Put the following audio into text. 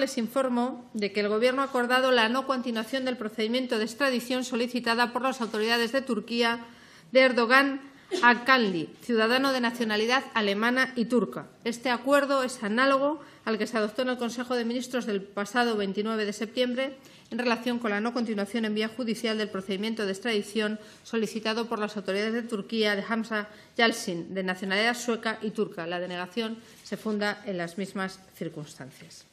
les informo de que el Gobierno ha acordado la no continuación del procedimiento de extradición solicitada por las autoridades de Turquía de Erdogan a ciudadano de nacionalidad alemana y turca. Este acuerdo es análogo al que se adoptó en el Consejo de Ministros del pasado 29 de septiembre en relación con la no continuación en vía judicial del procedimiento de extradición solicitado por las autoridades de Turquía de Hamza Yalsin, de nacionalidad sueca y turca. La denegación se funda en las mismas circunstancias.